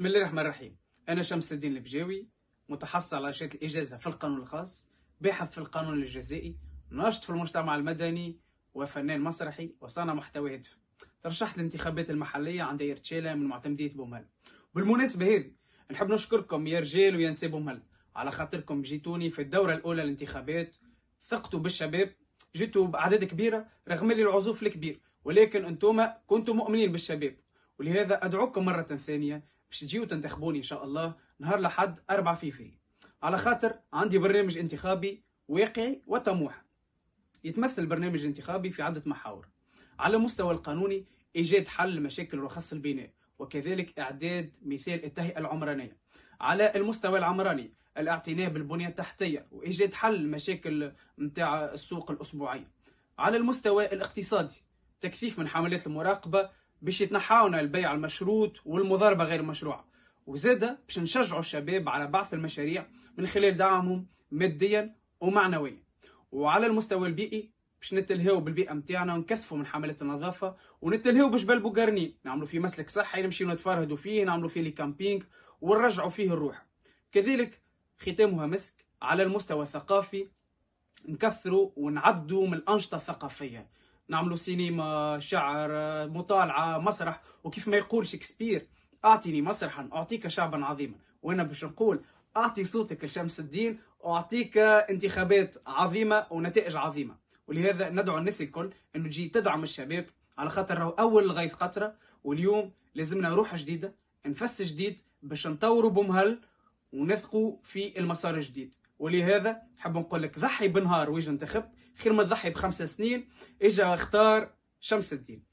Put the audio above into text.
بسم الله الرحمن الرحيم أنا شمس الدين البجاوي متحصل على شهادة الإجازة في القانون الخاص باحث في القانون الجزائي ناشط في المجتمع المدني وفنان مسرحي وصانع محتوى هادف ترشحت الانتخابات المحلية عند إرتشالة من معتمدية بومهل بالمناسبة هذه نحب نشكركم يا رجال ويا نساء بومهل على خاطركم جيتوني في الدورة الأولى للانتخابات ثقتوا بالشباب جيتوا بأعداد كبيرة رغم لي العزوف الكبير ولكن أنتم كنتم مؤمنين بالشباب ولهذا أدعوكم مرة ثانية باش تجيو تنتخبوني ان شاء الله نهار الاحد 4 فيفري على خاطر عندي برنامج انتخابي واقعي وطموح يتمثل برنامج انتخابي في عدة محاور على مستوى القانوني إيجاد حل لمشاكل رخص البناء وكذلك إعداد مثال التهيئة العمرانية على المستوى العمراني الاعتناء بالبنية التحتية وإيجاد حل لمشاكل متاع السوق الأسبوعية على المستوى الاقتصادي تكثيف من حملات المراقبة باش يتنحاونا البيع المشروط والمضاربه غير المشروعه وزاده باش نشجعوا الشباب على بعث المشاريع من خلال دعمهم ماديا ومعنويا وعلى المستوى البيئي باش نتلهاو بالبيئه نتاعنا ونكثفوا من حملات النظافه ونتلهاو بجبل بوغرني نعملوا فيه مسلك صحي نمشيو نتفرهدوا فيه نعملوا فيه لي كامبينغ ونرجعوا فيه الروح كذلك ختامها مسك على المستوى الثقافي نكثروا ونعدوا من الانشطه الثقافيه نعملوا سينما شعر مطالعه مسرح وكيف ما يقول شكسبير اعطني مسرحا اعطيك شعبا عظيما وانا باش نقول اعطي صوتك لشمس الدين واعطيك انتخابات عظيمه ونتائج عظيمه ولهذا ندعو الناس الكل انه تجي تدعم الشباب على خاطر راهو اول غيث قطره واليوم لازمنا روح جديده نفس جديد باش نطوروا بمهل ونثقوا في المسار الجديد ولهذا حب نقول لك ضحي بنهار ويجي انتخب خير ما تضحي بخمسة سنين اجا اختار شمس الدين